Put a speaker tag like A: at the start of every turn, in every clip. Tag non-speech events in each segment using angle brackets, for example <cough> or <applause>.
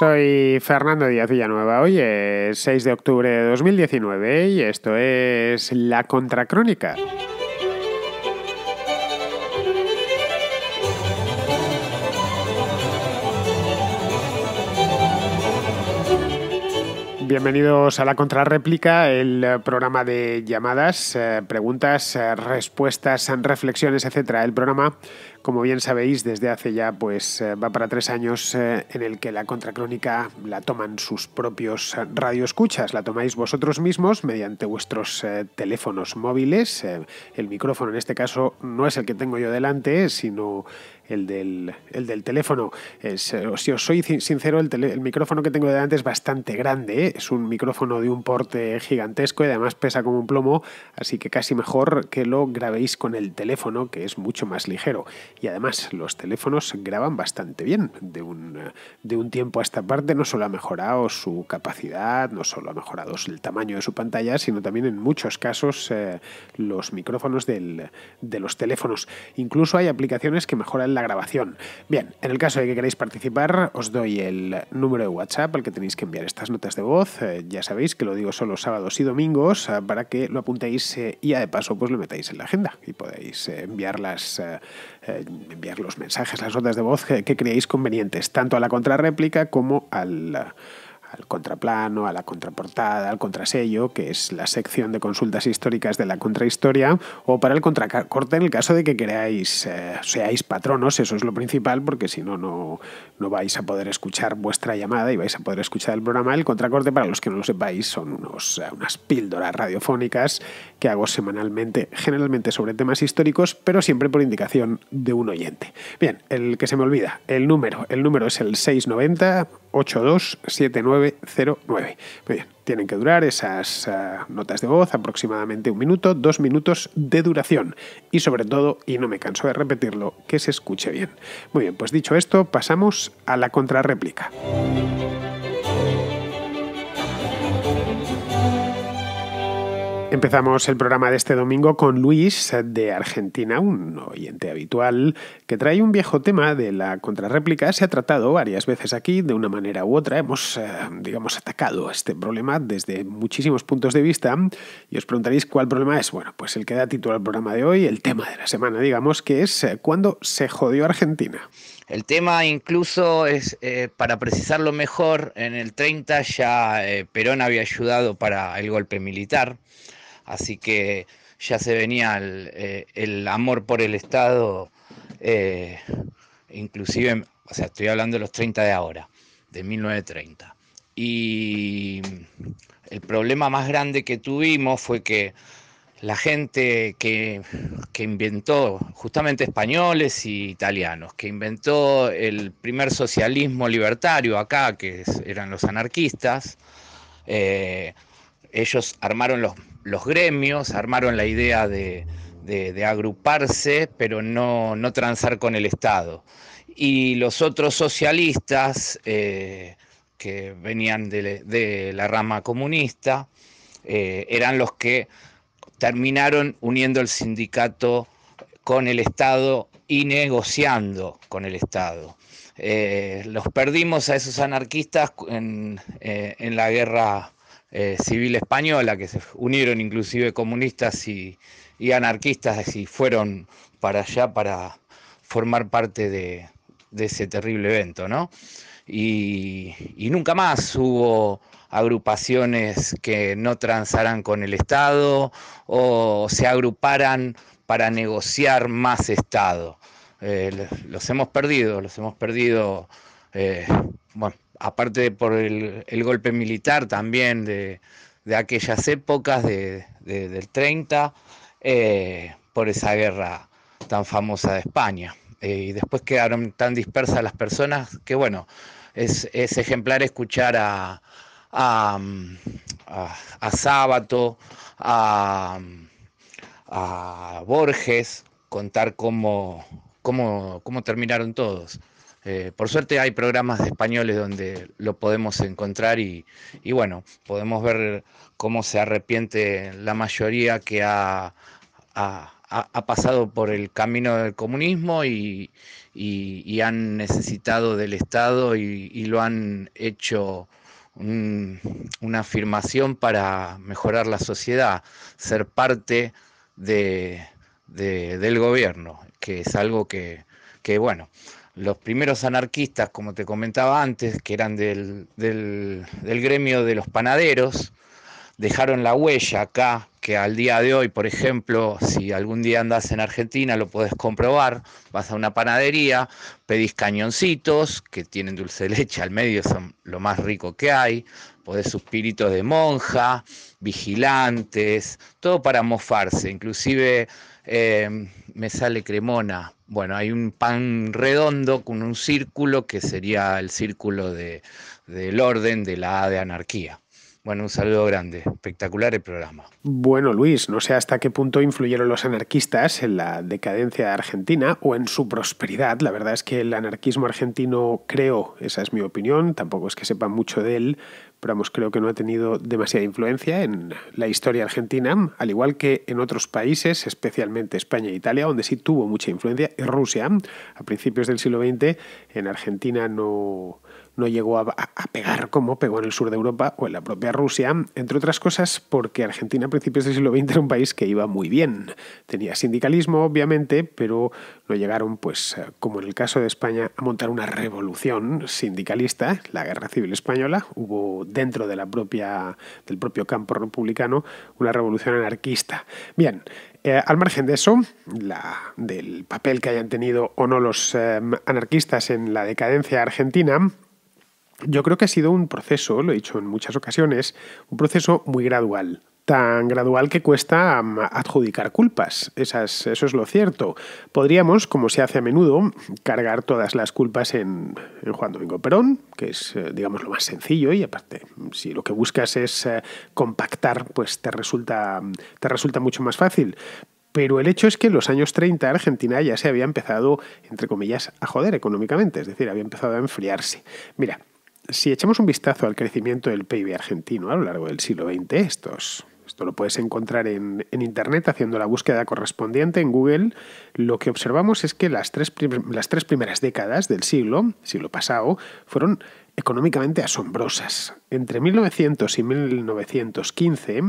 A: Soy Fernando Díaz Villanueva. Hoy es 6 de octubre de 2019 y esto es La Contracrónica. bienvenidos a la contrarréplica, el programa de llamadas, eh, preguntas, eh, respuestas, reflexiones, etcétera. El programa como bien sabéis, desde hace ya, pues eh, va para tres años eh, en el que la contracrónica la toman sus propios radioescuchas, la tomáis vosotros mismos mediante vuestros eh, teléfonos móviles. el micrófono en este caso no es el que tengo yo delante, sino el del, teléfono. si os soy sincero, el, micrófono que tengo delante es bastante grande, es un micrófono de un porte gigantesco y además pesa como un plomo, así que casi mejor que lo grabéis con el teléfono, que es mucho más ligero y además los teléfonos graban bastante bien. De un, de un tiempo a esta parte no solo ha mejorado su capacidad, no solo ha mejorado el tamaño de su pantalla, sino también en muchos casos eh, los micrófonos del, de los teléfonos. Incluso hay aplicaciones que mejoran la grabación. Bien, en el caso de que queráis participar, os doy el número de WhatsApp al que tenéis que enviar estas notas de voz. Eh, ya sabéis que lo digo solo sábados y domingos eh, para que lo apuntéis y ya de paso pues lo metáis en la agenda y podéis enviarlas enviar los mensajes, las notas de voz que, creáis creéis convenientes, tanto a la contrarréplica como al, al contraplano, a la contraportada, al contrasello, que es la sección de consultas históricas de la contrahistoria, o para el contracorte en el caso de que queráis, eh, seáis patronos, eso es lo principal, porque si no, no vais a poder escuchar vuestra llamada y vais a poder escuchar el programa. El contracorte, para los que no lo sepáis, son unos, eh, unas píldoras radiofónicas que hago semanalmente, generalmente sobre temas históricos, pero siempre por indicación de un oyente. Bien, el que se me olvida, el número, el número es el 690. 827909. Muy bien, tienen que durar esas ah, notas de voz aproximadamente un minuto, dos minutos de duración. Y sobre todo, y no me canso de repetirlo, que se escuche bien. Muy bien, pues dicho esto, pasamos a la contrarréplica. Empezamos el programa de este domingo con Luis de Argentina, un oyente habitual que trae un viejo tema de la contrarréplica. Se ha tratado varias veces aquí, de una manera u otra. Hemos, eh, digamos, atacado este problema desde muchísimos puntos de vista. Y os preguntaréis cuál problema es. Bueno, pues el que da título al programa de hoy, el tema de la semana, digamos, que es eh, ¿Cuándo se jodió Argentina. El tema incluso es, eh, para precisarlo mejor, en el 30
B: ya Perón había ayudado para el golpe militar. Así que ya se venía el, eh, amor por el Estado, eh, inclusive, o sea, estoy hablando de los 30 de ahora, de 1930. Y el problema más grande que tuvimos fue que la gente que, inventó, justamente españoles e italianos, que inventó el primer socialismo libertario acá, que eran los anarquistas, eh, ellos armaron los los gremios armaron la idea de, agruparse, pero no, no, transar con el Estado. Y los otros socialistas eh, que venían de, la rama comunista eh, eran los que terminaron uniendo el sindicato con el Estado y negociando con el Estado. Eh, los perdimos a esos anarquistas en la guerra eh, civil española, que se unieron inclusive comunistas y, anarquistas y fueron para allá para formar parte de, ese terrible evento, ¿no? Y, nunca más hubo agrupaciones que no transaran con el Estado o se agruparan para negociar más Estado. Eh, los hemos perdido, los hemos perdido, eh, bueno, aparte por el, golpe militar también de, aquellas épocas del 30, eh, por esa guerra tan famosa de España. Eh, y después quedaron tan dispersas las personas que, bueno, es, ejemplar escuchar a, a, Sábato, a, Borges, contar cómo terminaron todos. Eh, por suerte hay programas de españoles donde lo podemos encontrar y, bueno, podemos ver cómo se arrepiente la mayoría que ha, pasado por el camino del comunismo y, han necesitado del Estado y, lo han hecho una afirmación para mejorar la sociedad, ser parte del gobierno, que es algo que bueno, los primeros anarquistas, como te comentaba antes, que eran del, del, gremio de los panaderos, dejaron la huella acá, que al día de hoy, por ejemplo, si algún día andas en Argentina, lo podés comprobar, vas a una panadería, pedís cañoncitos, que tienen dulce de leche al medio, son lo más rico que hay, podés suspiritos de monja, vigilantes, todo para mofarse, inclusive Em, me sale Cremona. Bueno, hay un pan redondo con un círculo que sería el círculo de, del orden de la de anarquía. Bueno, un saludo grande. Espectacular el programa.
A: Bueno, Luis, no sé hasta qué punto influyeron los anarquistas en la decadencia de Argentina o en su prosperidad. La verdad es que el anarquismo argentino, creo, esa es mi opinión, tampoco es que sepa mucho de él, pero vamos, creo que no ha tenido demasiada influencia en la historia argentina, al igual que en otros países, especialmente España e Italia, donde sí tuvo mucha influencia, y Rusia, a principios del siglo XX, en Argentina no, no llegó a, a, pegar como pegó en el sur de Europa o en la propia Rusia, entre otras cosas porque Argentina a principios del siglo XX era un país que iba muy bien. Tenía sindicalismo, obviamente, pero no llegaron, pues, como en el caso de España, a montar una revolución sindicalista, la Guerra Civil Española, hubo dentro de la propia, del propio campo republicano una revolución anarquista. Bien, eh, al margen de eso, la, del papel que hayan tenido o no los em, anarquistas en la decadencia argentina, yo creo que ha sido un proceso, lo he dicho en muchas ocasiones, un proceso muy gradual, tan gradual que cuesta adjudicar culpas. eso es lo cierto. Podríamos, como se hace a menudo, cargar todas las culpas en, Juan Domingo Perón, que es, eh, digamos, lo más sencillo y aparte, si lo que buscas es eh, compactar, pues te resulta, te resulta mucho más fácil. Pero el hecho es que en los años 30 Argentina ya se había empezado, entre comillas, a joder económicamente, es decir, había empezado a enfriarse. Mira, si echamos un vistazo al crecimiento del PIB argentino a lo largo del siglo XX, estos lo puedes encontrar en, Internet haciendo la búsqueda correspondiente en Google. Lo que observamos es que las tres, las tres primeras décadas del siglo, siglo pasado, fueron económicamente asombrosas. Entre 1900 y 1915,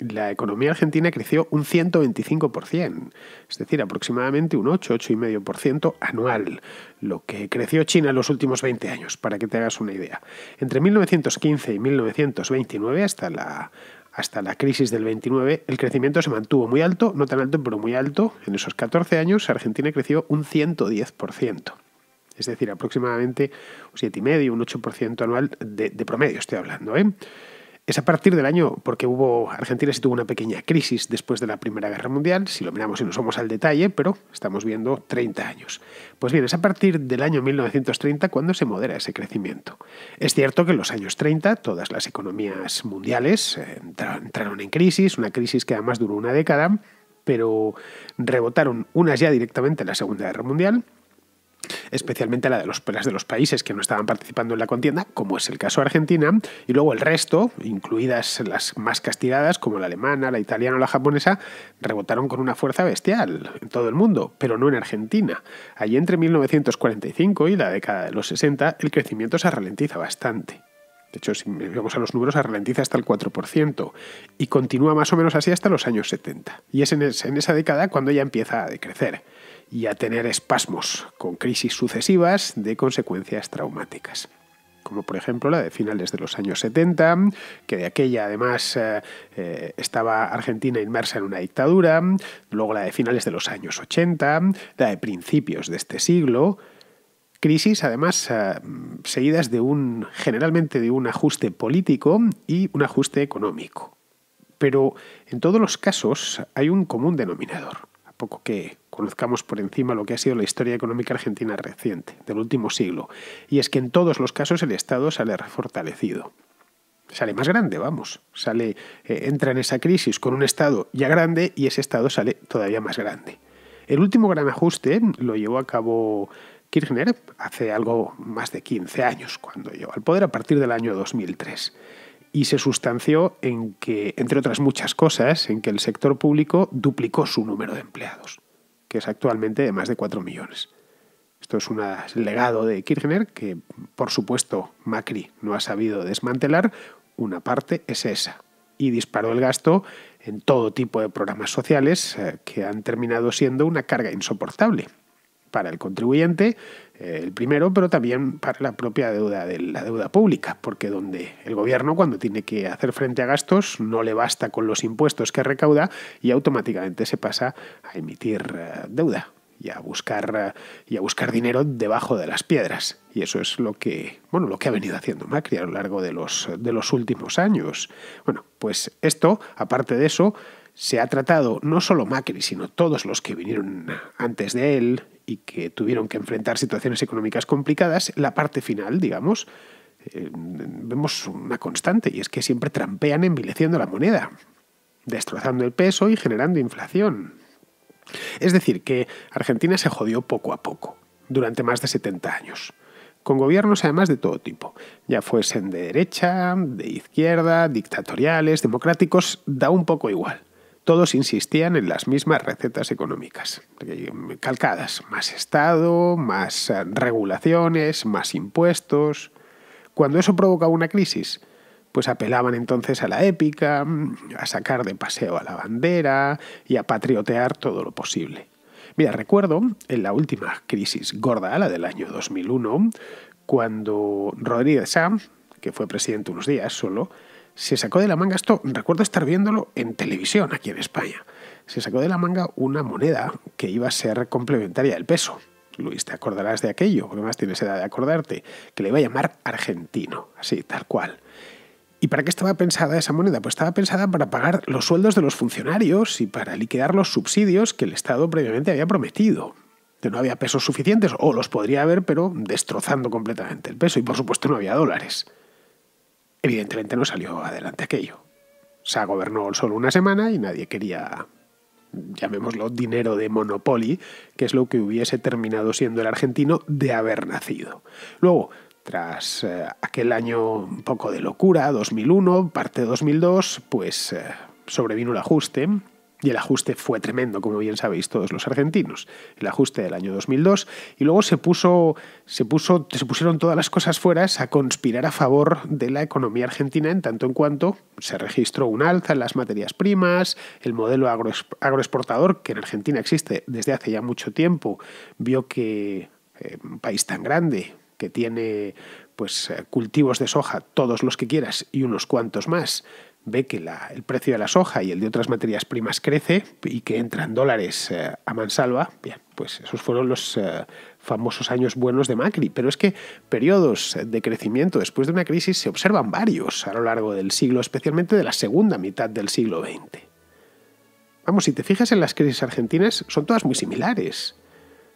A: la economía argentina creció un 125%, es decir, aproximadamente un 8, 8,5% anual, lo que creció China en los últimos 20 años, para que te hagas una idea. Entre 1915 y 1929, hasta la hasta la crisis del 29, el crecimiento se mantuvo muy alto, no tan alto, pero muy alto. En esos 14 años, Argentina creció un 110%. Es decir, aproximadamente un 7,5, un 8% anual de, de promedio, estoy hablando. ¿eh? es a partir del año, porque hubo, Argentina sí tuvo una pequeña crisis después de la Primera Guerra Mundial, si lo miramos y nos vamos al detalle, pero estamos viendo 30 años. Pues bien, es a partir del año 1930 cuando se modera ese crecimiento. Es cierto que en los años 30 todas las economías mundiales eh, entraron en crisis, una crisis que además duró una década, pero rebotaron unas ya directamente en la Segunda Guerra Mundial, especialmente la de los, las de los países que no estaban participando en la contienda, como es el caso de Argentina, y luego el resto, incluidas las más castigadas, como la alemana, la italiana o la japonesa, rebotaron con una fuerza bestial en todo el mundo, pero no en Argentina. Allí entre 1945 y la década de los 60 el crecimiento se ralentiza bastante. De hecho, si vemos a los números, se ralentiza hasta el 4% y continúa más o menos así hasta los años 70. Y es en, esa década cuando ya empieza a decrecer y a tener espasmos con crisis sucesivas de consecuencias traumáticas como por ejemplo la de finales de los años 70, que de aquella además eh, eh, estaba Argentina inmersa en una dictadura, luego la de finales de los años 80, la de principios de este siglo, crisis además eh, seguidas de un generalmente de un ajuste político y un ajuste económico. Pero en todos los casos hay un común denominador poco que conozcamos por encima lo que ha sido la historia económica argentina reciente, del último siglo, y es que en todos los casos el Estado sale refortalecido. Sale más grande, vamos. Sale, eh, entra en esa crisis con un Estado ya grande y ese Estado sale todavía más grande. El último gran ajuste lo llevó a cabo Kirchner hace algo más de 15 años, cuando llegó al poder a partir del año 2003 y se sustanció en que, entre otras muchas cosas, en que el sector público duplicó su número de empleados, que es actualmente de más de 4 millones. Esto es un legado de Kirchner que, por supuesto, Macri no ha sabido desmantelar. Una parte es esa. Y disparó el gasto en todo tipo de programas sociales eh, que han terminado siendo una carga insoportable para el contribuyente, eh, el primero, pero también para la propia deuda de la deuda pública, porque donde el gobierno cuando tiene que hacer frente a gastos no le basta con los impuestos que recauda y automáticamente se pasa a emitir eh, deuda y a buscar eh, y a buscar dinero debajo de las piedras y eso es lo que bueno lo que ha venido haciendo Macri a lo largo de los de los últimos años bueno pues esto aparte de eso se ha tratado no solo Macri sino todos los que vinieron antes de él y que tuvieron que enfrentar situaciones económicas complicadas, la parte final, digamos, eh, vemos una constante y es que siempre trampean envileciendo la moneda, destrozando el peso y generando inflación. Es decir, que Argentina se jodió poco a poco, durante más de 70 años con gobiernos además de todo tipo, ya fuesen de derecha, de izquierda, dictatoriales, democráticos, da un poco igual todos insistían en las mismas recetas económicas, eh, calcadas, más Estado, más eh, regulaciones, más impuestos. Cuando eso provocaba una crisis, pues apelaban entonces a la épica, mm, a sacar de paseo a la bandera y a patriotear todo lo posible. Mira, recuerdo en la última crisis gorda, la del año 2001, cuando Rodríguez Sam, que fue presidente unos días solo, se sacó de la manga, esto recuerdo estar viéndolo en televisión aquí en España, se sacó de la manga una moneda que iba a ser complementaria del peso. Luis, te acordarás de aquello, porque más tienes edad de acordarte, que le iba a llamar argentino, así, tal cual. ¿Y para qué estaba pensada esa moneda? Pues estaba pensada para pagar los sueldos de los funcionarios y para liquidar los subsidios que el Estado previamente había prometido. Que no había pesos suficientes, o los podría haber, pero destrozando completamente el peso. Y por supuesto no había dólares. Evidentemente no salió adelante aquello. Se gobernó solo una semana y nadie quería, llamémoslo, dinero de Monopoly, que es lo que hubiese terminado siendo el argentino de haber nacido. Luego, tras eh, aquel año un poco de locura, 2001, parte 2002, pues eh, sobrevino el ajuste y el ajuste fue tremendo, como bien sabéis todos los argentinos. El ajuste del año 2002. Y luego se, puso, se, puso, se pusieron todas las cosas fueras a conspirar a favor de la economía argentina en tanto en cuanto se registró un alza en las materias primas, el modelo agro, agroexportador, que en Argentina existe desde hace ya mucho tiempo, vio que eh, un país tan grande que tiene pues eh, cultivos de soja, todos los que quieras y unos cuantos más, ve que el precio de la soja y el de otras materias primas crece y que entran dólares eh, a mansalva, bien, pues esos fueron los eh, famosos años buenos de Macri. Pero es que periodos de crecimiento después de una crisis se observan varios a lo largo del siglo, especialmente de la segunda mitad del siglo XX. Vamos, si te fijas en las crisis argentinas, son todas muy similares.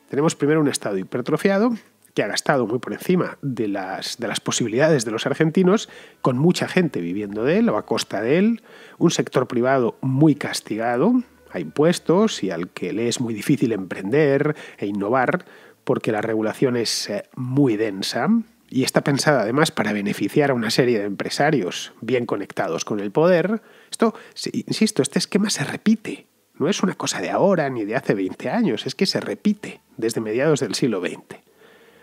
A: Tenemos primero un estado hipertrofiado, que ha gastado muy por encima de las, posibilidades de los argentinos, con mucha gente viviendo de él o a costa de él, un sector privado muy castigado a impuestos y al que le es muy difícil emprender e innovar porque la regulación es eh, muy densa y está pensada además para beneficiar a una serie de empresarios bien conectados con el poder. Esto, insisto, este esquema se repite. No es una cosa de ahora ni de hace 20 años, es que se repite desde mediados del siglo XX.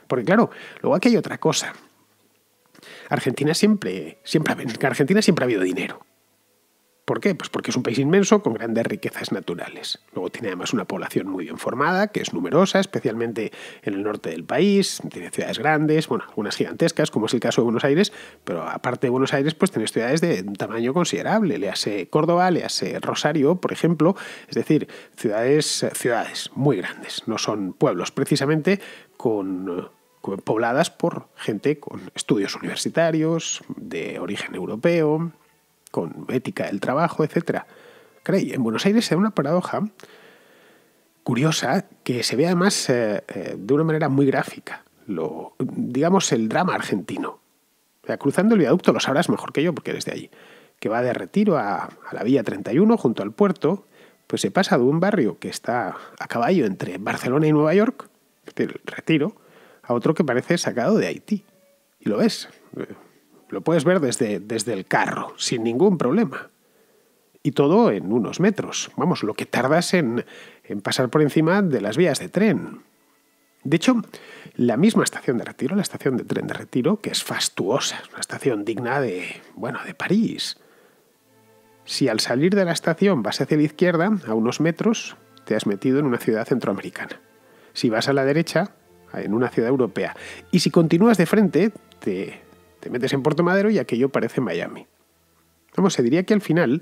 A: Porque claro, luego aquí hay otra cosa. Argentina siempre, siempre, Argentina siempre ha habido dinero. ¿Por qué? Pues porque es un país inmenso con grandes riquezas naturales. Luego tiene además una población muy bien formada, que es numerosa, especialmente en el norte del país. Tiene ciudades grandes, bueno, algunas gigantescas, como es el caso de Buenos Aires, pero aparte de Buenos Aires, pues tiene ciudades de un tamaño considerable. Le hace Córdoba, le hace Rosario, por ejemplo. Es decir, ciudades, ciudades muy grandes. No son pueblos, precisamente con pobladas por gente con estudios universitarios, de origen europeo, con ética del trabajo, etc. en Buenos Aires hay una paradoja curiosa que se ve además eh, eh, de una manera muy gráfica, lo, digamos el drama argentino. cruzando el viaducto lo sabrás mejor que yo porque eres de allí, que va de retiro a, la Villa 31 junto al puerto, pues se pasa de un barrio que está a caballo entre Barcelona y Nueva York, es decir, retiro, a otro que parece sacado de Haití. Y lo ves. Eh, lo puedes ver desde, desde el carro, sin ningún problema. Y todo en unos metros. Vamos, lo que tardas en, pasar por encima de las vías de tren. De hecho, la misma estación de retiro, la estación de tren de retiro, que es fastuosa, es una estación digna de, bueno, de París. Si al salir de la estación vas hacia la izquierda, a unos metros, te has metido en una ciudad centroamericana. Si vas a la derecha, en una ciudad europea. Y si continúas de frente, te, metes en Puerto Madero y aquello parece Miami. Vamos, se diría que al final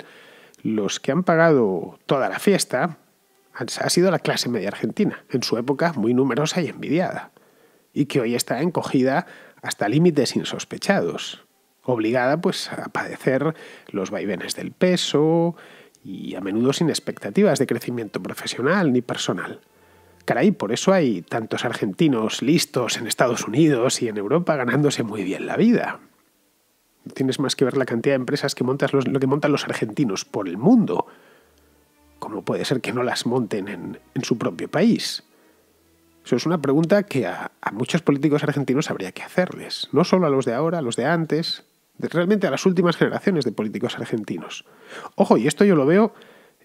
A: los que han pagado toda la fiesta ha sido la clase media argentina, en su época muy numerosa y envidiada, y que hoy está encogida hasta límites insospechados, obligada pues a padecer los vaivenes del peso y a menudo sin expectativas de crecimiento profesional ni personal. Caray, por eso hay tantos argentinos listos en Estados Unidos y en Europa ganándose muy bien la vida. Tienes más que ver la cantidad de empresas que lo que montan los argentinos por el mundo. ¿Cómo puede ser que no las monten en, su propio país? Eso es una pregunta que a, muchos políticos argentinos habría que hacerles, no solo a los de ahora, a los de antes, realmente a las últimas generaciones de políticos argentinos. Ojo, y esto yo lo veo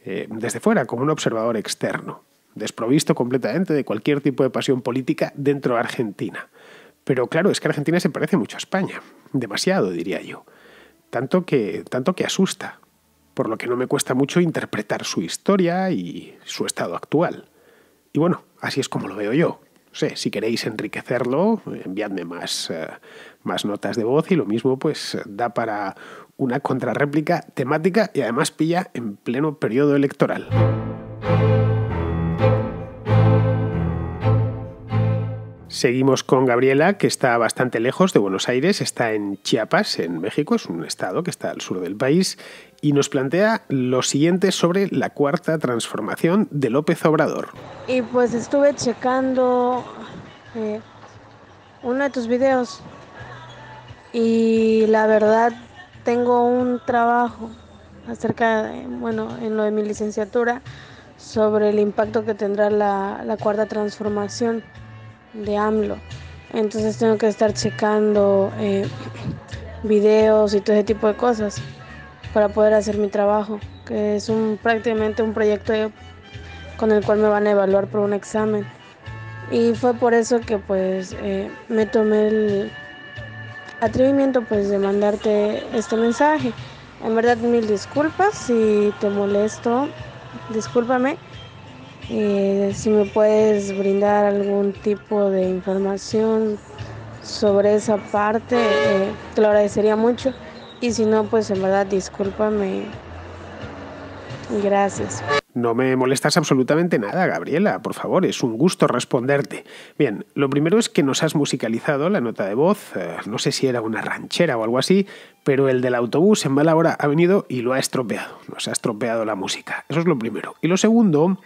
A: eh, desde fuera, como un observador externo desprovisto completamente de cualquier tipo de pasión política dentro de Argentina. Pero claro, es que Argentina se parece mucho a España, demasiado diría yo, tanto que, tanto que asusta, por lo que no me cuesta mucho interpretar su historia y su estado actual. Y bueno, así es como lo veo yo. sé, si queréis enriquecerlo, enviadme más, eh, más notas de voz y lo mismo pues da para una contrarréplica temática y además pilla en pleno periodo electoral. Seguimos con Gabriela, que está bastante lejos de Buenos Aires, está en Chiapas, en México, es un estado que está al sur del país, y nos plantea lo siguiente sobre la cuarta transformación de López Obrador.
C: Y pues estuve checando eh, uno de tus videos y la verdad tengo un trabajo acerca, bueno, en lo de mi licenciatura sobre el impacto que tendrá la, la cuarta transformación de AMLO. Entonces tengo que estar checando eh, videos y todo ese tipo de cosas para poder hacer mi trabajo, que es un, prácticamente un proyecto con el cual me van a evaluar por un examen. Y fue por eso que pues eh, me tomé el atrevimiento pues de mandarte este mensaje. En verdad mil disculpas si te molesto, discúlpame. Eh, si me puedes brindar algún tipo de información sobre esa parte, eh, te lo agradecería mucho. Y si no, pues en verdad discúlpame. Gracias.
A: No me molestas absolutamente nada, Gabriela, por favor, es un gusto responderte. Bien, lo primero es que nos has musicalizado la nota de voz, eh, no sé si era una ranchera o algo así, pero el del autobús en mala hora ha venido y lo ha estropeado, nos ha estropeado la música. Eso es lo primero. Y lo segundo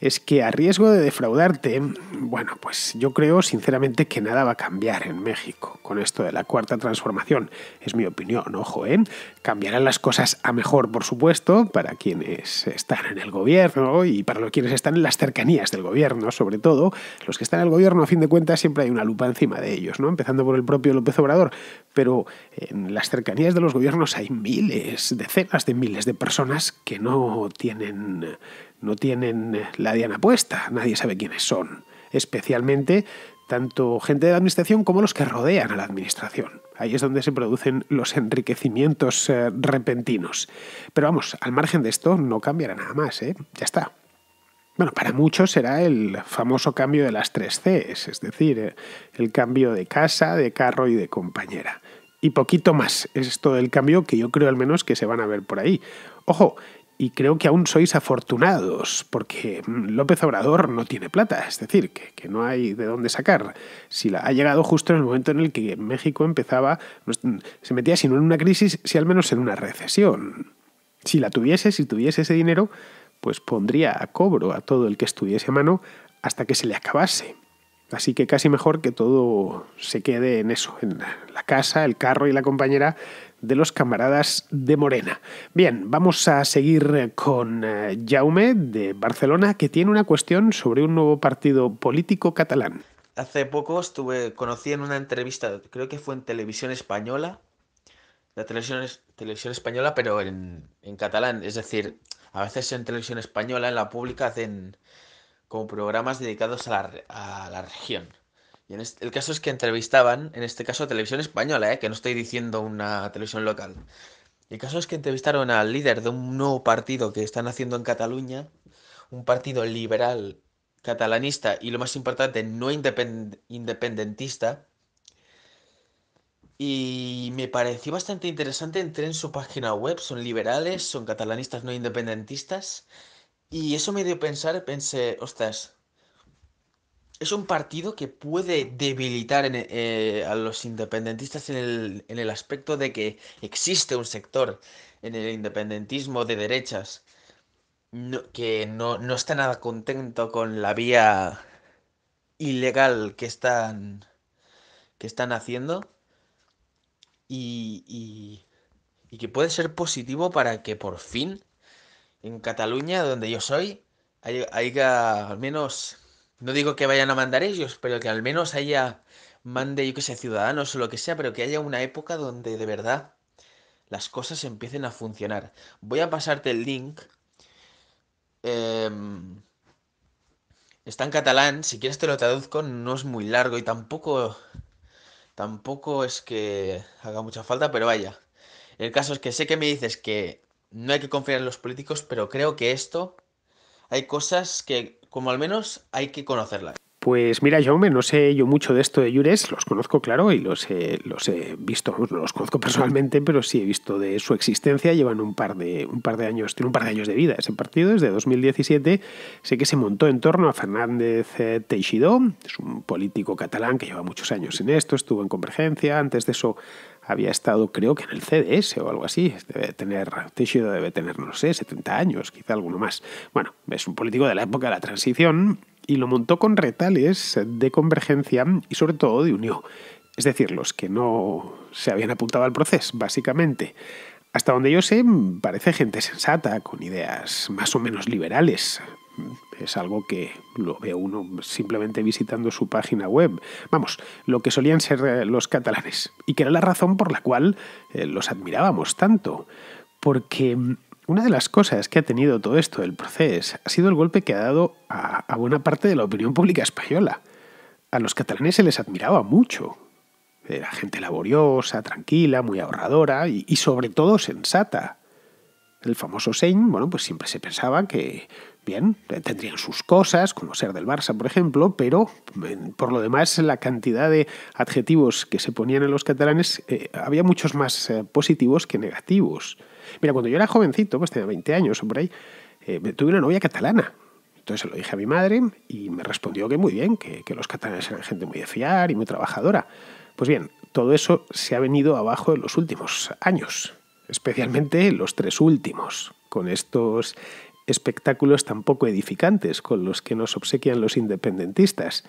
A: es que a riesgo de defraudarte, bueno, pues yo creo sinceramente que nada va a cambiar en México con esto de la cuarta transformación. Es mi opinión, ojo, ¿eh? Cambiarán las cosas a mejor, por supuesto, para quienes están en el gobierno y para los quienes están en las cercanías del gobierno, sobre todo. Los que están en el gobierno, a fin de cuentas, siempre hay una lupa encima de ellos, ¿no? Empezando por el propio López Obrador. Pero en las cercanías de los gobiernos hay miles, decenas de miles de personas que no tienen no tienen eh, la diana puesta, nadie sabe quiénes son, especialmente tanto gente de la administración como los que rodean a la administración. Ahí es donde se producen los enriquecimientos eh, repentinos. Pero vamos, al margen de esto no cambiará nada más, ¿eh? ya está. Bueno, para muchos será el famoso cambio de las tres Cs, es decir, el cambio de casa, de carro y de compañera. Y poquito más es todo el cambio que yo creo al menos que se van a ver por ahí. Ojo, y creo que aún sois afortunados, porque mm, López Obrador no tiene plata, es decir, que, no hay de dónde sacar. Si la, ha llegado justo en el momento en el que México empezaba, mm, se metía si no en una crisis, si al menos en una recesión. Si la tuviese, si tuviese ese dinero, pues pondría a cobro a todo el que estuviese a mano hasta que se le acabase. Así que casi mejor que todo se quede en eso, en la casa, el carro y la compañera, de los camaradas de Morena. Bien, vamos a seguir con eh, Jaume de Barcelona, que tiene una cuestión sobre un nuevo partido político catalán.
C: Hace poco estuve, conocí en una entrevista, creo que fue en televisión española, la televisión, española, pero en, catalán. Es decir, a veces en televisión española, en la pública, hacen como programas dedicados a la, a la región. Y el caso es que entrevistaban, en este caso, a televisión española, ¿eh? que no estoy diciendo una televisión local. El caso es que entrevistaron al líder de un nuevo partido que están haciendo en Cataluña, un partido liberal catalanista y lo más importante, no independentista. Y me pareció bastante interesante, entré en su página web, son liberales, son catalanistas no independentistas. Y eso me dio a pensar, pensé, ostras, es un partido que puede debilitar eh, a los independentistas en el, aspecto de que existe un sector en el independentismo de derechas que no, está nada contento con la vía ilegal que están, que están haciendo y, y, que puede ser positivo para que por fin en Cataluña, donde yo soy, haya al menos no digo que vayan a mandar ellos, pero que al menos haya, mande, yo que sé, ciudadanos o lo que sea, pero que haya una época donde de verdad las cosas empiecen a funcionar. Voy a pasarte el link. Em, está en catalán, si quieres te lo traduzco, no es muy largo y tampoco, tampoco es que haga mucha falta, pero vaya. El caso es que sé que me dices que no hay que confiar en los políticos, pero creo que esto, hay cosas que como al menos hay que conocerla.
A: Pues mira, yo no sé yo mucho de esto de Yures, los conozco, claro, y los, los he visto, no los conozco <laughs> personalmente, pero sí he visto de su existencia, llevan un par de, un par de años, tiene un par de años de vida ese partido, desde 2017, sé que se montó en torno a Fernández eh, Teixidó, es un político catalán que lleva muchos años en esto, estuvo en Convergencia, antes de eso había estado creo que en el CDS o algo así, debe tener, este debe tener, no sé, 70 años, quizá alguno más. Bueno, es un político de la época de la transición y lo montó con retales de convergencia y sobre todo de unión, es decir, los que no se habían apuntado al proceso, básicamente. Hasta donde yo sé, parece gente sensata, con ideas más o menos liberales, es algo que lo ve uno simplemente visitando su página web. Vamos, lo que solían ser eh, los catalanes, y que era la razón por la cual eh, los admirábamos tanto. Porque mm, una de las cosas que ha tenido todo esto el proceso ha sido el golpe que ha dado a, buena parte de la opinión pública española. A los catalanes se les admiraba mucho, era gente laboriosa, tranquila, muy ahorradora y, sobre todo sensata el famoso Sein, bueno, pues siempre se pensaba que, bien, eh, tendrían sus cosas, como ser del Barça, por ejemplo, pero mm, por lo demás la cantidad de adjetivos que se ponían en los catalanes eh, había muchos más eh, positivos que negativos. Mira, cuando yo era jovencito, pues tenía 20 años o por ahí, tuve una novia catalana. Entonces se lo dije a mi madre y me respondió que muy bien, que, que los catalanes eran gente muy de fiar y muy trabajadora. Pues bien, todo eso se ha venido abajo en los últimos años especialmente los tres últimos, con estos espectáculos tan poco edificantes con los que nos obsequian los independentistas.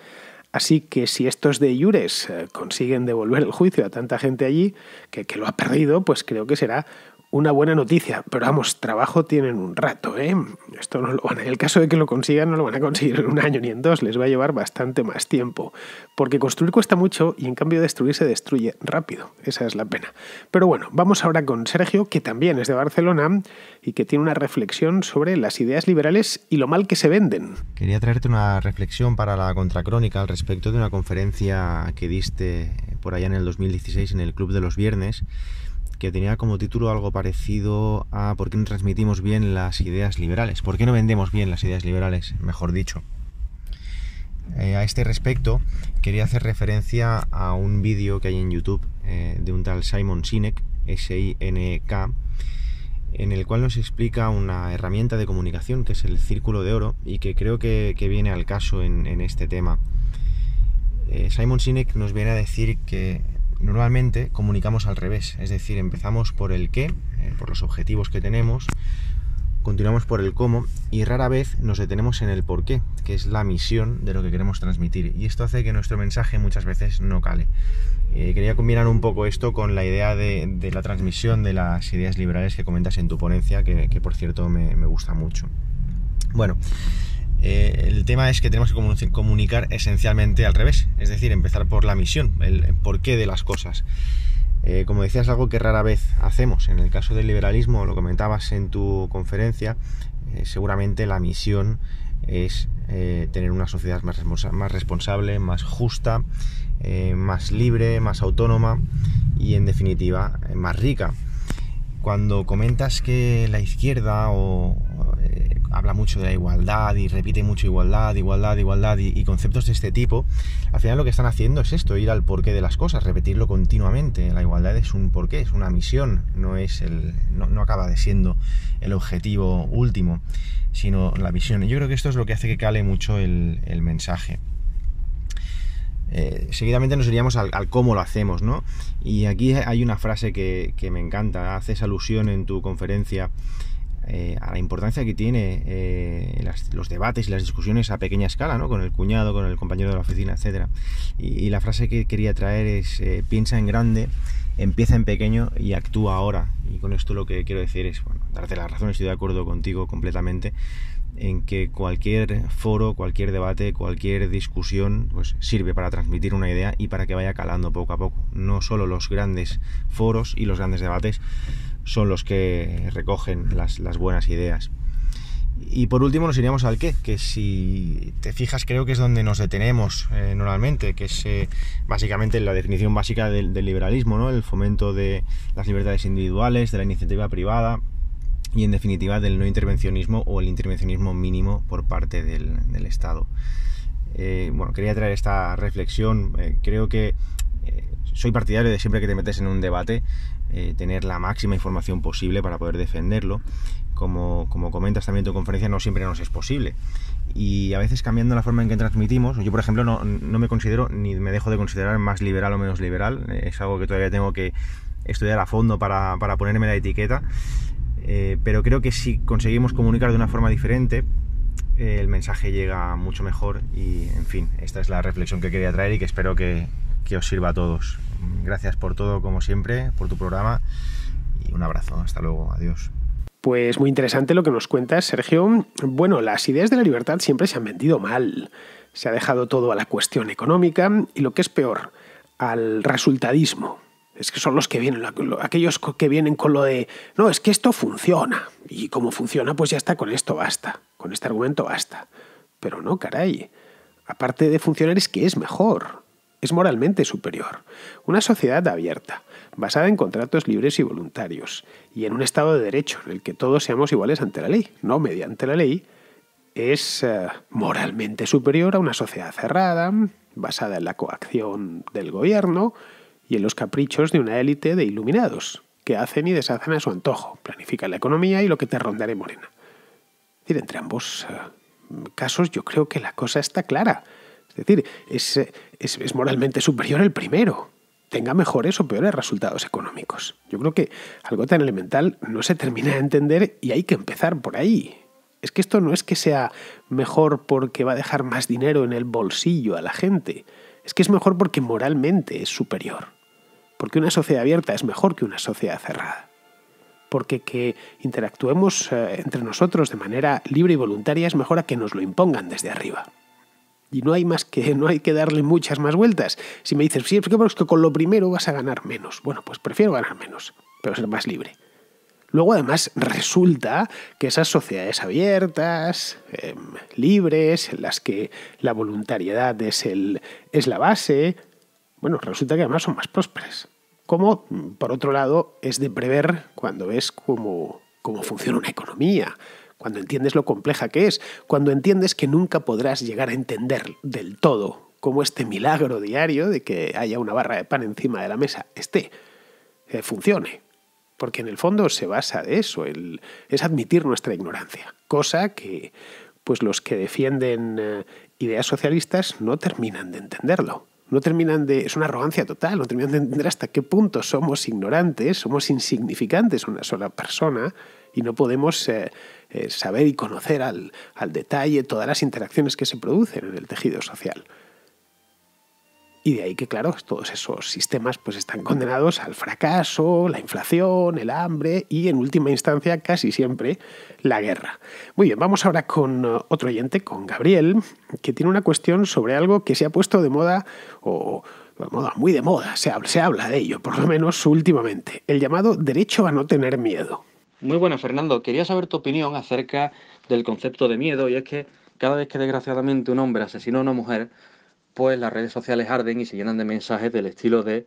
A: Así que si estos de Iures eh, consiguen devolver el juicio a tanta gente allí que, que, lo ha perdido, pues creo que será una buena noticia, pero vamos, trabajo tienen un rato, ¿eh? Esto no lo van el caso de que lo consigan no lo van a conseguir en un año ni en dos, les va a llevar bastante más tiempo, porque construir cuesta mucho y en cambio destruir se destruye rápido, esa es la pena. Pero bueno, vamos ahora con Sergio, que también es de Barcelona y que tiene una reflexión sobre las ideas liberales y lo mal que se venden.
D: Quería traerte una reflexión para la contracrónica al respecto de una conferencia que diste por allá en el 2016 en el Club de los Viernes que tenía como título algo parecido a ¿Por qué no transmitimos bien las ideas liberales? ¿Por qué no vendemos bien las ideas liberales? Mejor dicho. Eh, a este respecto, quería hacer referencia a un vídeo que hay en YouTube eh, de un tal Simon Sinek, S-I-N-K, e en el cual nos explica una herramienta de comunicación que es el círculo de oro y que creo que, viene al caso en, este tema. Eh, Simon Sinek nos viene a decir que normalmente comunicamos al revés, es decir, empezamos por el qué, eh, por los objetivos que tenemos, continuamos por el cómo y rara vez nos detenemos en el porqué que es la misión de lo que queremos transmitir. Y esto hace que nuestro mensaje muchas veces no cale. Eh, quería combinar un poco esto con la idea de, la transmisión de las ideas liberales que comentas en tu ponencia, que, por cierto me, me gusta mucho. Bueno, eh, el tema es que tenemos que comunicar esencialmente al revés, es decir, empezar por la misión, el porqué de las cosas. Eh, como decías, algo que rara vez hacemos. En el caso del liberalismo, lo comentabas en tu conferencia, eh, seguramente la misión es tener una sociedad más, más responsable, más justa, más libre, más autónoma y, en definitiva, más rica cuando comentas que la izquierda o habla mucho de la igualdad y repite mucho igualdad, igualdad, igualdad y, conceptos de este tipo, al final lo que están haciendo es esto, ir al porqué de las cosas, repetirlo continuamente. La igualdad es un porqué, es una misión, no es el. no, acaba de siendo el objetivo último, sino la y Yo creo que esto es lo que hace que cale mucho el, mensaje. Eh, seguidamente nos iríamos al, cómo lo hacemos, ¿no? Y aquí hay una frase que, que me encanta. Haces alusión en tu conferencia eh, a la importancia que tiene eh, los debates y las discusiones a pequeña escala, ¿no? Con el cuñado, con el compañero de la oficina, etc. Y, la frase que quería traer es eh, piensa en grande, empieza en pequeño y actúa ahora. Y con esto lo que quiero decir es, bueno, darte la razón, estoy de acuerdo contigo completamente en que cualquier foro, cualquier debate, cualquier discusión, pues sirve para transmitir una idea y para que vaya calando poco a poco. No solo los grandes foros y los grandes debates son los que recogen las, buenas ideas. Y por último nos iríamos al qué, que si te fijas creo que es donde nos detenemos eh, normalmente, que es eh, básicamente la definición básica del, liberalismo, ¿no? el fomento de las libertades individuales, de la iniciativa privada y en definitiva del no intervencionismo o el intervencionismo mínimo por parte del, Estado. Eh, bueno, quería traer esta reflexión, creo que soy partidario de siempre que te metes en un debate, eh, tener la máxima información posible para poder defenderlo. Como, como comentas también en tu conferencia, no siempre nos es posible. Y a veces cambiando la forma en que transmitimos, yo por ejemplo no, no me considero ni me dejo de considerar más liberal o menos liberal, es algo que todavía tengo que estudiar a fondo para, para ponerme la etiqueta, eh, pero creo que si conseguimos comunicar de una forma diferente, eh, el mensaje llega mucho mejor y en fin, esta es la reflexión que quería traer y que espero que, que os sirva a todos. Gracias por todo, como siempre, por tu programa y un abrazo. Hasta luego, adiós.
A: Pues muy interesante lo que nos cuentas, Sergio. Bueno, las ideas de la libertad siempre se han vendido mal. Se ha dejado todo a la cuestión económica y lo que es peor, al resultadismo. Es que son los que vienen, aquellos que vienen con lo de, no, es que esto funciona. Y como funciona, pues ya está, con esto basta. Con este argumento basta. Pero no, caray. Aparte de funcionar, es que es mejor es moralmente superior. Una sociedad abierta, basada en contratos libres y voluntarios, y en un Estado de Derecho en el que todos seamos iguales ante la ley, no mediante la ley, es eh, moralmente superior a una sociedad cerrada, basada en la coacción del gobierno y en los caprichos de una élite de iluminados, que hacen y deshacen a su antojo, planifican la economía y lo que te rondaré morena. entre ambos eh, casos yo creo que la cosa está clara. Es decir, es, moralmente superior el primero tenga mejores o peores resultados económicos. Yo creo que algo tan elemental no se termina de entender y hay que empezar por ahí. Es que esto no es que sea mejor porque va a dejar más dinero en el bolsillo a la gente, es que es mejor porque moralmente es superior. Porque una sociedad abierta es mejor que una sociedad cerrada. Porque que interactuemos eh, entre nosotros de manera libre y voluntaria es mejor a que nos lo impongan desde arriba. Y no hay más que, <laughs> no hay que darle muchas más vueltas. Si me dices, sí, es que con lo primero vas a ganar menos. Bueno, pues prefiero ganar menos, pero ser más libre. Luego además resulta que esas sociedades abiertas, em, libres, en las que la voluntariedad es, el, es la base, bueno, resulta que además son más prósperas. Como, por otro lado, es de prever cuando ves cómo, cómo funciona una economía, cuando entiendes lo compleja que es, cuando entiendes que nunca podrás llegar a entender del todo cómo este milagro diario de que haya una barra de pan encima de la mesa esté, eh, funcione. Porque en el fondo se basa de eso, es admitir nuestra ignorancia, cosa que pues los que defienden eh, ideas socialistas no terminan de entenderlo. No terminan de. Es una arrogancia total, no terminan de entender hasta qué punto somos ignorantes, somos insignificantes, una sola persona, y no podemos eh, eh, saber y conocer al, detalle todas las interacciones que se producen en el tejido social. Y de ahí que, claro, todos esos sistemas pues, están condenados al fracaso, la inflación, el hambre y, en última instancia, casi siempre, la guerra. Muy bien, vamos ahora con eh, otro oyente, con Gabriel, que tiene una cuestión sobre algo que se ha puesto de moda o muy de moda, se se habla de ello, por lo menos últimamente, el llamado derecho a no tener miedo.
C: Muy bueno,
B: Fernando. Quería saber tu opinión acerca del concepto de miedo y es que cada vez que desgraciadamente un hombre asesina a una mujer, pues las redes sociales arden y se llenan de mensajes del estilo de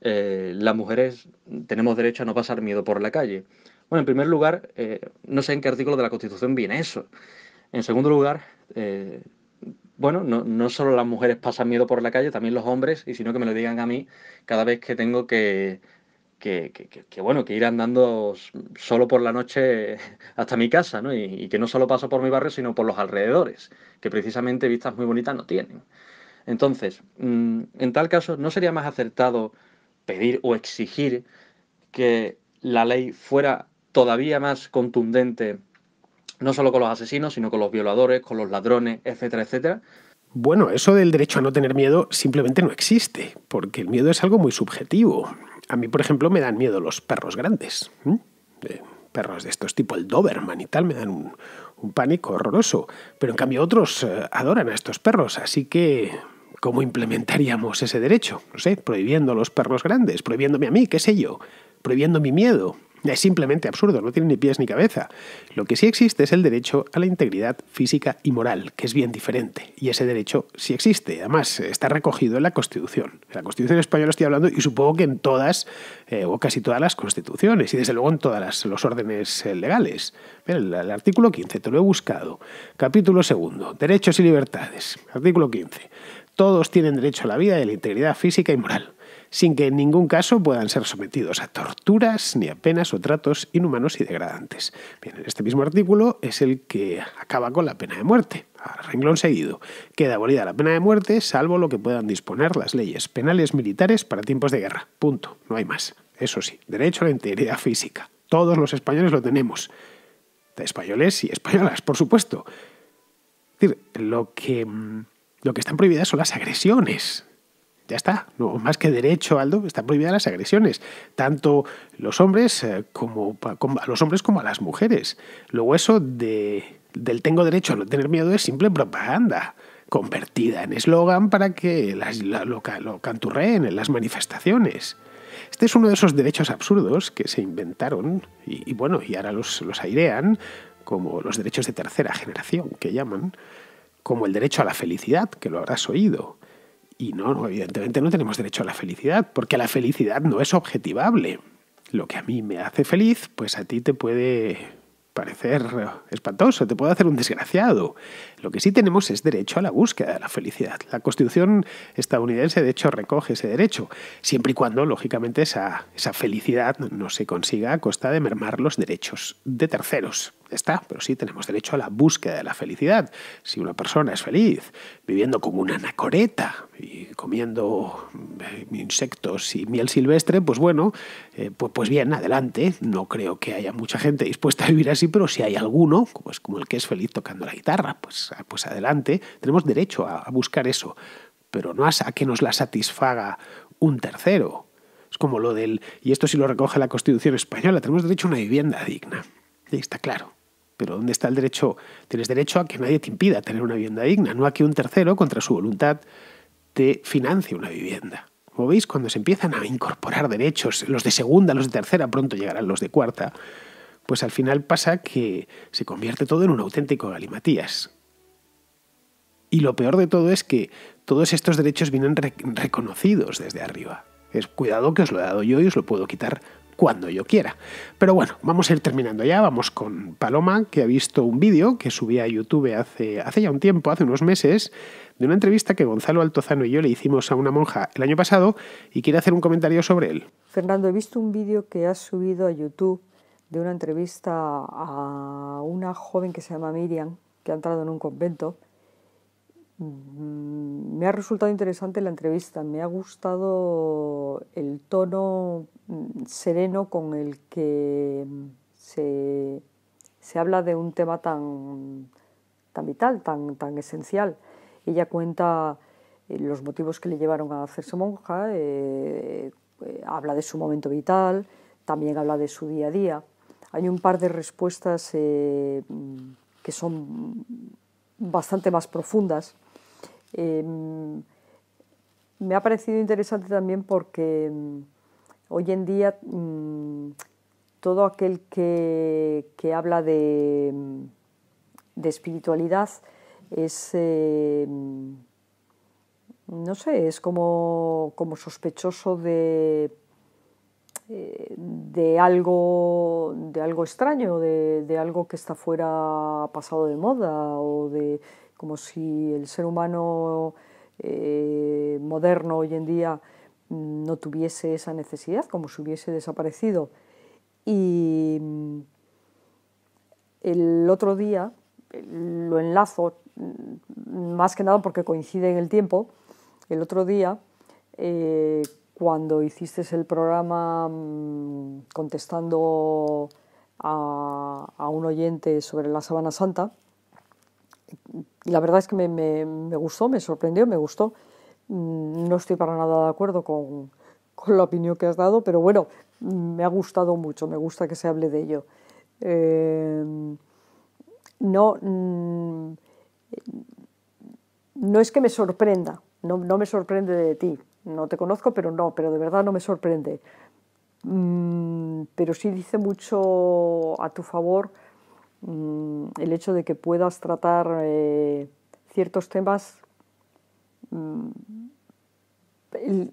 B: eh, las mujeres tenemos derecho a no pasar miedo por la calle. Bueno, en primer lugar, eh, no sé en qué artículo de la Constitución viene eso. En segundo lugar, eh, bueno, no, no, solo las mujeres pasan miedo por la calle, también los hombres, y sino que me lo digan a mí cada vez que tengo que que, bueno, que ir andando solo por la noche <laughs> hasta mi casa, ¿no? Y, y, que no solo paso por mi barrio, sino por los alrededores, que precisamente vistas muy bonitas no tienen. Entonces, mm, en tal caso, ¿no sería más acertado pedir o exigir que la ley fuera todavía más contundente, no solo con los asesinos, sino con los violadores, con los ladrones, etcétera,
A: etcétera? Bueno, eso del derecho a no tener miedo simplemente no existe, porque el miedo es algo muy subjetivo. A mí, por ejemplo, me dan miedo los perros grandes. Perros de estos tipo, el Doberman y tal, me dan un, pánico horroroso. Pero en cambio otros eh, adoran a estos perros, así que ¿cómo implementaríamos ese derecho? No sé, prohibiendo los perros grandes, prohibiéndome a mí, qué sé yo, prohibiendo mi miedo. Es simplemente absurdo, no tiene ni pies ni cabeza. Lo que sí existe es el derecho a la integridad física y moral, que es bien diferente. Y ese derecho sí existe, además está recogido en la Constitución. En la Constitución española estoy hablando y supongo que en todas eh, o casi todas las constituciones y desde luego en todas los órdenes eh, legales. el, artículo 15, te lo he buscado. Capítulo segundo, derechos y libertades. Artículo 15. Todos tienen derecho a la vida y a la integridad física y moral sin que en ningún caso puedan ser sometidos a torturas ni a penas o tratos inhumanos y degradantes. Bien, en este mismo artículo es el que acaba con la pena de muerte. al renglón seguido, queda abolida la pena de muerte salvo lo que puedan disponer las leyes penales militares para tiempos de guerra. Punto. No hay más. Eso sí, derecho a la integridad física. Todos los españoles lo tenemos. De españoles y españolas, por supuesto. Es decir, lo que, mm, lo que están prohibidas son las agresiones, ya está, no, más que derecho, Aldo, están prohibidas las agresiones, tanto los hombres eh, como, a los hombres como a las mujeres. Luego eso de, del tengo derecho a no tener miedo es simple propaganda convertida en eslogan para que lo, canturreen en las manifestaciones. Este es uno de esos derechos absurdos que se inventaron y, y bueno, y ahora los, airean como los derechos de tercera generación que llaman, como el derecho a la felicidad, que lo habrás oído, y no, evidentemente no tenemos derecho a la felicidad, porque la felicidad no es objetivable. Lo que a mí me hace feliz, pues a ti te puede parecer espantoso, te puede hacer un desgraciado. Lo que sí tenemos es derecho a la búsqueda de la felicidad. La Constitución estadounidense, de hecho, recoge ese derecho, siempre y cuando, lógicamente, esa, esa felicidad no se consiga a costa de mermar los derechos de terceros está, pero sí tenemos derecho a la búsqueda de la felicidad. Si una persona es feliz viviendo como una anacoreta y comiendo eh, insectos y miel silvestre, pues bueno, eh, pues, bien, adelante. No creo que haya mucha gente dispuesta a vivir así, pero si hay alguno, pues como el que es feliz tocando la guitarra, pues, ah, pues adelante. Tenemos derecho a, buscar eso, pero no a, que nos la satisfaga un tercero. Es como lo del, y esto sí lo recoge la Constitución española, tenemos derecho a una vivienda digna. está claro. Pero ¿dónde está el derecho? Tienes derecho a que nadie te impida tener una vivienda digna, no a que un tercero, contra su voluntad, te financie una vivienda. Como veis, cuando se empiezan a incorporar derechos, los de segunda, los de tercera, pronto llegarán los de cuarta, pues al final pasa que se convierte todo en un auténtico galimatías. Y lo peor de todo es que todos estos derechos vienen reconocidos desde arriba. Es cuidado que os lo he dado yo y os lo puedo quitar cuando yo quiera. Pero bueno, vamos a ir terminando ya, vamos con Paloma, que ha visto un vídeo que subí a YouTube hace, hace ya un tiempo, hace unos meses, de una entrevista que Gonzalo Altozano y yo le hicimos a una monja el año pasado y quiere hacer un comentario sobre él.
E: Fernando, he visto un vídeo que has subido a YouTube de una entrevista a una joven que se llama Miriam, que ha entrado en un convento Mm, me ha resultado interesante la entrevista, me ha gustado el tono mm, sereno con el que mm, se, habla de un tema tan, tan vital, tan, tan esencial. Ella cuenta eh, los motivos que le llevaron a hacerse monja, eh, eh, habla de su momento vital, también habla de su día a día. Hay un par de respuestas que son bastante más profundas Em, me ha parecido interesante también porque em, hoy en día mm, todo aquel que, habla de, em, de, espiritualidad es, no sé, es como, como sospechoso de, eh, de, algo, de algo extraño, de, de algo que está fuera pasado de moda o de como si el ser humano eh, moderno hoy en día mm, no tuviese esa necesidad, como si hubiese desaparecido. Y mm, el otro día lo enlazo, mm, más que nada porque coincide en el tiempo, el otro día, eh, cuando hiciste el programa contestando a, a, un oyente sobre la Sabana Santa, la verdad es que me, gustó, me sorprendió, me gustó. Mm, no estoy para nada de acuerdo con, la opinión que has dado, pero bueno, me ha gustado mucho, me gusta que se hable de ello. Eh, no, mm, no es que me sorprenda, no, me sorprende de ti, no te conozco, pero no, pero de verdad no me sorprende. Mm, pero sí dice mucho a tu favor Mm, el hecho de que puedas tratar eh, ciertos temas mm,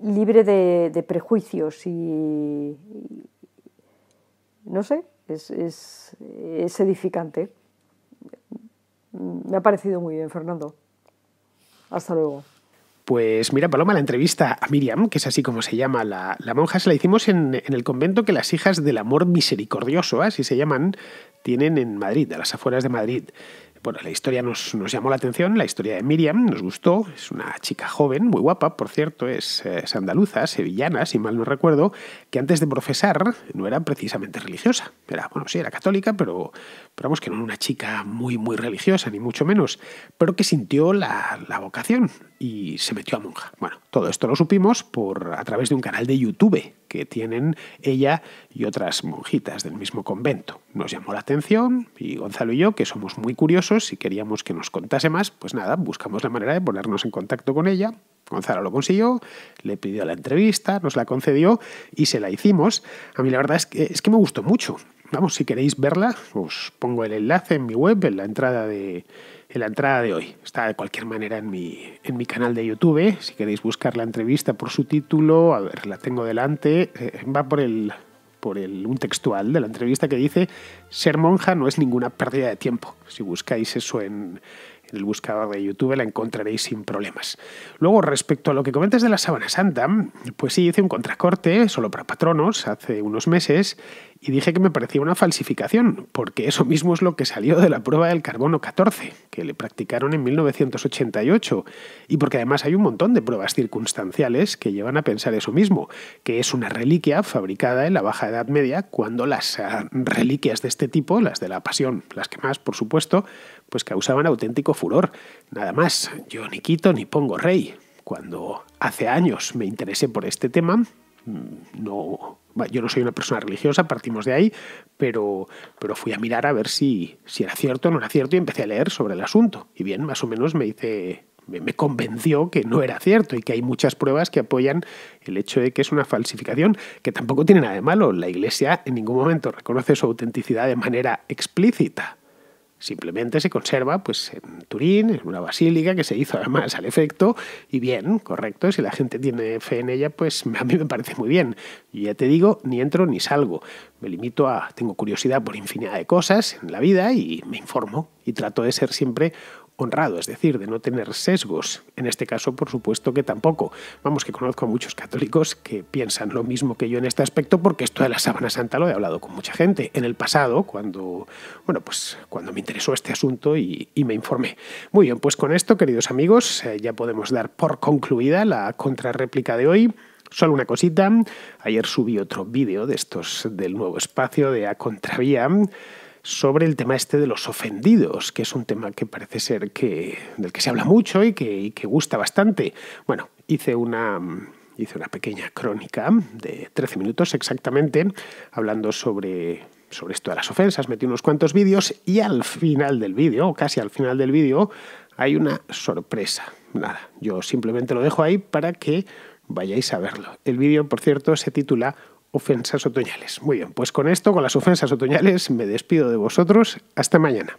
E: libre de, prejuicios y, no sé, es, es, edificante. Mm, me ha parecido muy bien, Fernando. Hasta luego.
A: Pues mira, Paloma, la entrevista a Miriam, que es así como se llama la, monja, se la hicimos en, el convento que las hijas del amor misericordioso, así se llaman, tienen en Madrid, a las afueras de Madrid. Bueno, la historia nos, nos llamó la atención, la historia de Miriam nos gustó, es una chica joven, muy guapa, por cierto, es, andaluza, sevillana, si mal no recuerdo, que antes de profesar no era precisamente religiosa. Era, bueno, sí, era católica, pero, pero vamos, que no era una chica muy, muy religiosa, ni mucho menos, pero que sintió la, la vocación y se metió a monja. Bueno, todo esto lo supimos por a través de un canal de YouTube que tienen ella y otras monjitas del mismo convento. Nos llamó la atención y Gonzalo y yo, que somos muy curiosos y queríamos que nos contase más, pues nada, buscamos la manera de ponernos en contacto con ella. Gonzalo lo consiguió, le pidió la entrevista, nos la concedió y se la hicimos. A mí la verdad es que, es que me gustó mucho. Vamos, si queréis verla, os pongo el enlace en mi web, en la entrada de, la entrada de hoy. Está de cualquier manera en mi, en mi canal de YouTube. Si queréis buscar la entrevista por su título, a ver, la tengo delante. Eh, va por el por un textual de la entrevista que dice, ser monja no es ninguna pérdida de tiempo. Si buscáis eso en, en el buscador de YouTube la encontraréis sin problemas. Luego, respecto a lo que comentas de la Sábana Santa, pues sí, hice un contracorte solo para patronos hace unos meses y dije que me parecía una falsificación, porque eso mismo es lo que salió de la prueba del carbono 14, que le practicaron en 1988, y porque además hay un montón de pruebas circunstanciales que llevan a pensar eso mismo, que es una reliquia fabricada en la Baja Edad Media, cuando las reliquias de este tipo, las de la Pasión, las que más, por supuesto, pues causaban auténtico furor. Nada más, yo ni quito ni pongo rey. Cuando hace años me interesé por este tema, mm, no, yo no soy una persona religiosa, partimos de ahí, pero, pero fui a mirar a ver si, si era cierto o no era cierto y empecé a leer sobre el asunto. Y bien, más o menos me me, convenció que no era cierto y que hay muchas pruebas que apoyan el hecho de que es una falsificación, que tampoco tiene nada de malo. La Iglesia en ningún momento reconoce su autenticidad de manera explícita. Simplemente se conserva pues, en Turín, en una basílica que se hizo además al efecto, y bien, correcto, si la gente tiene fe en ella, pues <laughs> a mí me parece muy bien. y ya te digo, ni entro ni salgo. Me limito a, tengo curiosidad por infinidad de cosas en la vida y me informo y trato de ser siempre honrado, es decir, de no tener sesgos. En este caso, por supuesto que tampoco. Vamos, que conozco a muchos católicos que piensan lo mismo que yo en este aspecto, porque esto de la sábana santa lo he hablado con mucha gente en el pasado, cuando, bueno, pues cuando me interesó este asunto y, me informé. Muy bien, pues con esto, queridos amigos, eh, ya podemos dar por concluida la contrarréplica de hoy. Solo una cosita, ayer subí otro vídeo de estos del nuevo espacio de A Contravía sobre el tema este de los ofendidos, que es un tema que parece ser que, del que se habla mucho y que, que gusta bastante. Bueno, hice una, hice una pequeña crónica de 13 minutos exactamente, hablando sobre, sobre esto de las ofensas, metí unos cuantos vídeos y al final del vídeo, o casi al final del vídeo, hay una sorpresa. Nada, yo simplemente lo dejo ahí para que vayáis a verlo. El vídeo, por cierto, se titula ofensas otoñales. Muy bien, pues con esto, con las ofensas otoñales, me despido de vosotros. Hasta mañana.